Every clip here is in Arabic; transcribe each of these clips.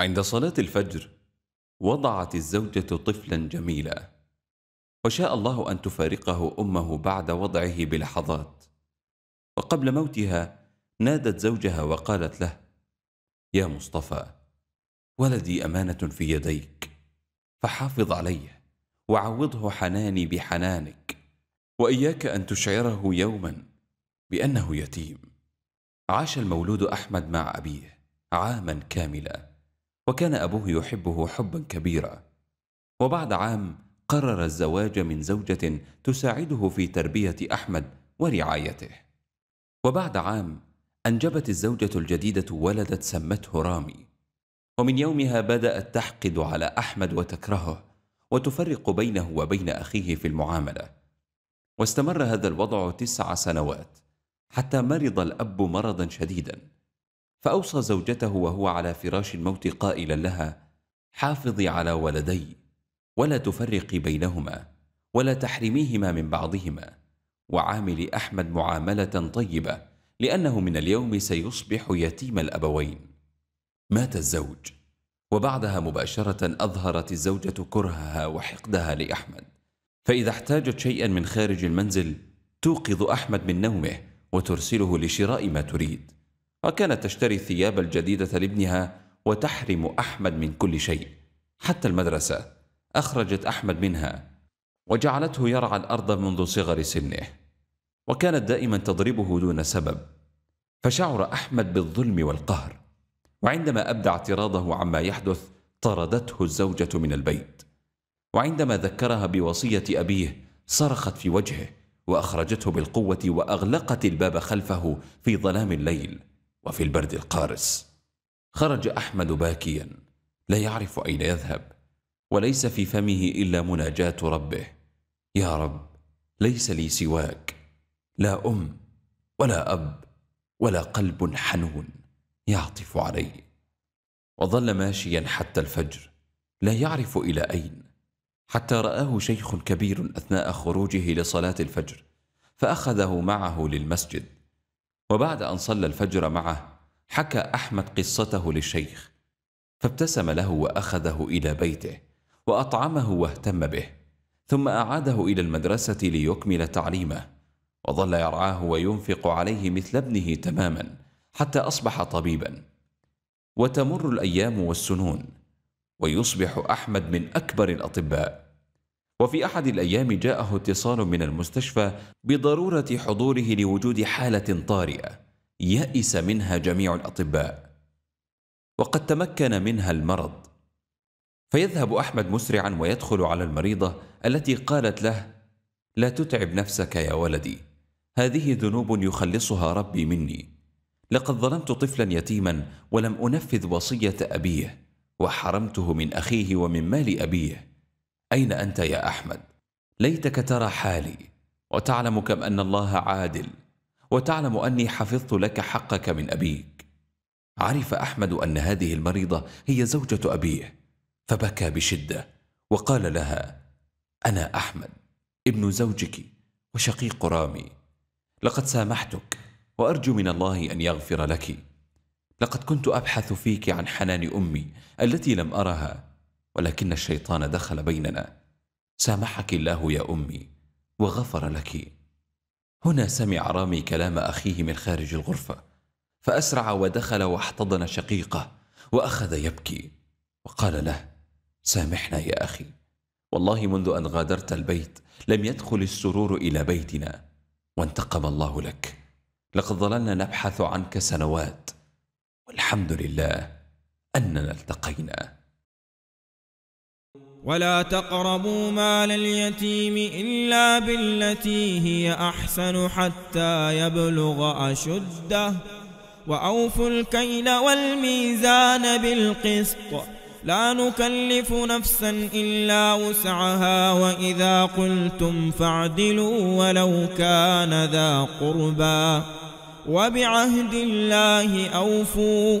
عند صلاة الفجر وضعت الزوجة طفلا جميلا وشاء الله أن تفارقه أمه بعد وضعه بلحظات وقبل موتها نادت زوجها وقالت له يا مصطفى ولدي أمانة في يديك فحافظ عليه وعوضه حناني بحنانك وإياك أن تشعره يوما بأنه يتيم عاش المولود أحمد مع أبيه عاما كاملا وكان أبوه يحبه حبا كبيرا وبعد عام قرر الزواج من زوجة تساعده في تربية أحمد ورعايته وبعد عام أنجبت الزوجة الجديدة ولدت سمته رامي ومن يومها بدأت تحقد على أحمد وتكرهه وتفرق بينه وبين أخيه في المعاملة واستمر هذا الوضع تسع سنوات حتى مرض الأب مرضا شديدا فأوصى زوجته وهو على فراش الموت قائلا لها حافظي على ولدي ولا تفرقي بينهما ولا تحرميهما من بعضهما وعاملي أحمد معاملة طيبة لأنه من اليوم سيصبح يتيم الأبوين مات الزوج وبعدها مباشرة أظهرت الزوجة كرهها وحقدها لأحمد فإذا احتاجت شيئا من خارج المنزل توقظ أحمد من نومه وترسله لشراء ما تريد وكانت تشتري الثياب الجديدة لابنها وتحرم أحمد من كل شيء حتى المدرسة أخرجت أحمد منها وجعلته يرعى الأرض منذ صغر سنه وكانت دائما تضربه دون سبب فشعر أحمد بالظلم والقهر وعندما أبدى اعتراضه عما يحدث طردته الزوجة من البيت وعندما ذكرها بوصية أبيه صرخت في وجهه وأخرجته بالقوة وأغلقت الباب خلفه في ظلام الليل وفي البرد القارس خرج أحمد باكيا لا يعرف أين يذهب وليس في فمه إلا مناجاة ربه يا رب ليس لي سواك لا أم ولا أب ولا قلب حنون يعطف علي وظل ماشيا حتى الفجر لا يعرف إلى أين حتى رآه شيخ كبير أثناء خروجه لصلاة الفجر فأخذه معه للمسجد وبعد أن صلى الفجر معه حكى أحمد قصته للشيخ فابتسم له وأخذه إلى بيته وأطعمه واهتم به ثم أعاده إلى المدرسة ليكمل تعليمه وظل يرعاه وينفق عليه مثل ابنه تماما حتى أصبح طبيبا وتمر الأيام والسنون ويصبح أحمد من أكبر الأطباء وفي أحد الأيام جاءه اتصال من المستشفى بضرورة حضوره لوجود حالة طارئة يأس منها جميع الأطباء وقد تمكن منها المرض فيذهب أحمد مسرعا ويدخل على المريضة التي قالت له لا تتعب نفسك يا ولدي هذه ذنوب يخلصها ربي مني لقد ظلمت طفلا يتيما ولم أنفذ وصية أبيه وحرمته من أخيه ومن مال أبيه أين أنت يا أحمد؟ ليتك ترى حالي وتعلم كم أن الله عادل وتعلم أني حفظت لك حقك من أبيك عرف أحمد أن هذه المريضة هي زوجة أبيه فبكى بشدة وقال لها أنا أحمد ابن زوجك وشقيق رامي لقد سامحتك وأرجو من الله أن يغفر لك لقد كنت أبحث فيك عن حنان أمي التي لم أرها ولكن الشيطان دخل بيننا سامحك الله يا أمي وغفر لك هنا سمع رامي كلام أخيه من خارج الغرفة فأسرع ودخل واحتضن شقيقه وأخذ يبكي وقال له سامحنا يا أخي والله منذ أن غادرت البيت لم يدخل السرور إلى بيتنا وانتقم الله لك لقد ظللنا نبحث عنك سنوات والحمد لله أننا التقينا ولا تقربوا مال اليتيم إلا بالتي هي أحسن حتى يبلغ أشده وأوفوا الكيل والميزان بالقسط لا نكلف نفسا إلا وسعها وإذا قلتم فاعدلوا ولو كان ذا قربا وبعهد الله أوفوا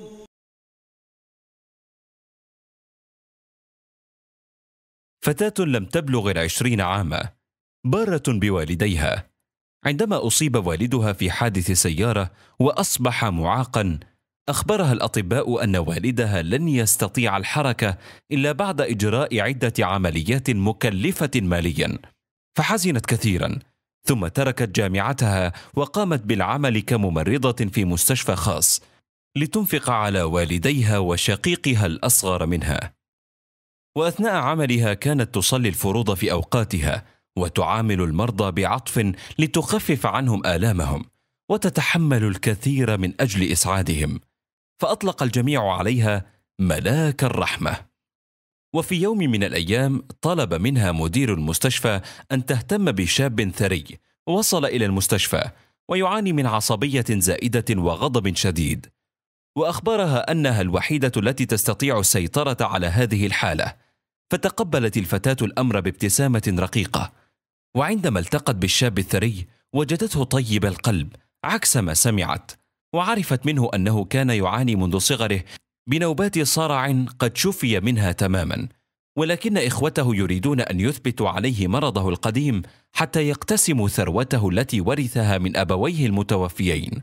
فتاة لم تبلغ العشرين عاما بارة بوالديها عندما أصيب والدها في حادث سيارة وأصبح معاقا أخبرها الأطباء أن والدها لن يستطيع الحركة إلا بعد إجراء عدة عمليات مكلفة ماليا فحزنت كثيرا ثم تركت جامعتها وقامت بالعمل كممرضة في مستشفى خاص لتنفق على والديها وشقيقها الأصغر منها واثناء عملها كانت تصلي الفروض في اوقاتها وتعامل المرضى بعطف لتخفف عنهم الامهم وتتحمل الكثير من اجل اسعادهم فاطلق الجميع عليها ملاك الرحمه وفي يوم من الايام طلب منها مدير المستشفى ان تهتم بشاب ثري وصل الى المستشفى ويعاني من عصبيه زائده وغضب شديد واخبرها انها الوحيده التي تستطيع السيطره على هذه الحاله فتقبلت الفتاة الأمر بابتسامة رقيقة وعندما التقت بالشاب الثري وجدته طيب القلب عكس ما سمعت وعرفت منه أنه كان يعاني منذ صغره بنوبات صرع قد شفي منها تماما ولكن إخوته يريدون أن يثبتوا عليه مرضه القديم حتى يقتسموا ثروته التي ورثها من أبويه المتوفيين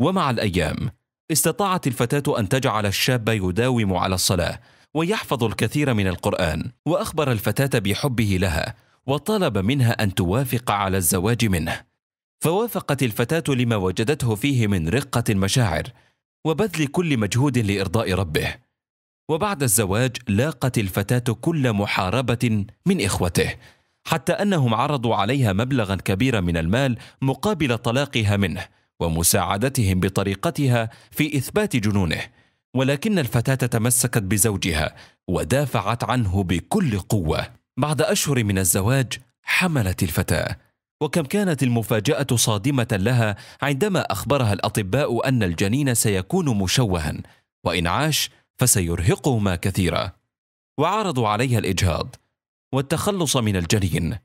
ومع الأيام استطاعت الفتاة أن تجعل الشاب يداوم على الصلاة ويحفظ الكثير من القرآن وأخبر الفتاة بحبه لها وطلب منها أن توافق على الزواج منه فوافقت الفتاة لما وجدته فيه من رقة المشاعر وبذل كل مجهود لإرضاء ربه وبعد الزواج لاقت الفتاة كل محاربة من إخوته حتى أنهم عرضوا عليها مبلغا كبيرا من المال مقابل طلاقها منه ومساعدتهم بطريقتها في إثبات جنونه ولكن الفتاة تمسكت بزوجها ودافعت عنه بكل قوة. بعد أشهر من الزواج حملت الفتاة. وكم كانت المفاجأة صادمة لها عندما أخبرها الأطباء أن الجنين سيكون مشوها، وإن عاش فسيرهقهما كثيرا. وعرضوا عليها الإجهاض والتخلص من الجنين.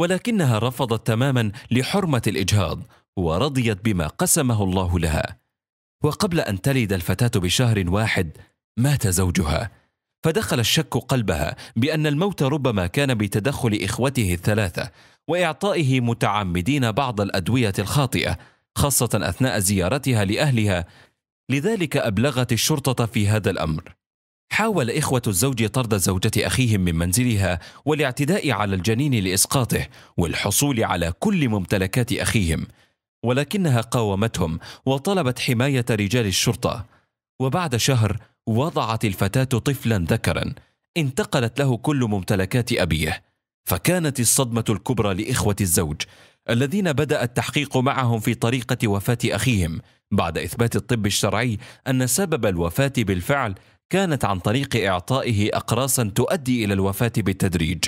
ولكنها رفضت تماما لحرمة الإجهاض ورضيت بما قسمه الله لها. وقبل أن تلد الفتاة بشهر واحد مات زوجها فدخل الشك قلبها بأن الموت ربما كان بتدخل إخوته الثلاثة وإعطائه متعمدين بعض الأدوية الخاطئة خاصة أثناء زيارتها لأهلها لذلك أبلغت الشرطة في هذا الأمر حاول إخوة الزوج طرد زوجة أخيهم من منزلها والاعتداء على الجنين لإسقاطه والحصول على كل ممتلكات أخيهم ولكنها قاومتهم وطلبت حماية رجال الشرطة وبعد شهر وضعت الفتاة طفلا ذكرا انتقلت له كل ممتلكات أبيه فكانت الصدمة الكبرى لإخوة الزوج الذين بدأ التحقيق معهم في طريقة وفاة أخيهم بعد إثبات الطب الشرعي أن سبب الوفاة بالفعل كانت عن طريق إعطائه أقراصا تؤدي إلى الوفاة بالتدريج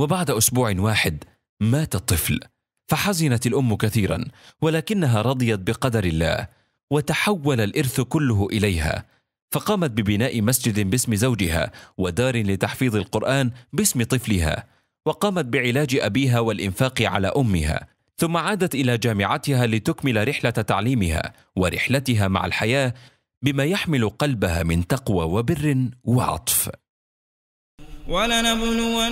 وبعد أسبوع واحد مات الطفل فحزنت الام كثيرا ولكنها رضيت بقدر الله وتحول الارث كله اليها فقامت ببناء مسجد باسم زوجها ودار لتحفيظ القران باسم طفلها وقامت بعلاج ابيها والانفاق على امها ثم عادت الى جامعتها لتكمل رحله تعليمها ورحلتها مع الحياه بما يحمل قلبها من تقوى وبر وعطف ولنبلونكم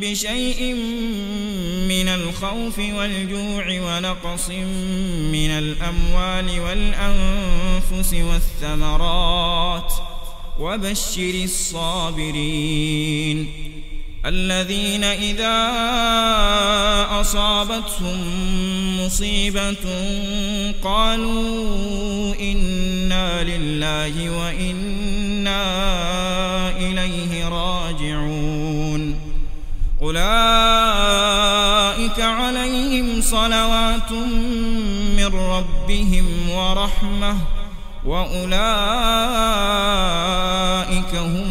بشيء من الخوف والجوع ونقص من الأموال والأنفس والثمرات وبشر الصابرين الذين إذا أصابتهم مصيبة قالوا إنا لله وإنا إليه راجعون أولئك عليهم صلوات من ربهم ورحمة وأولئك هم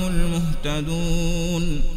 المهتدون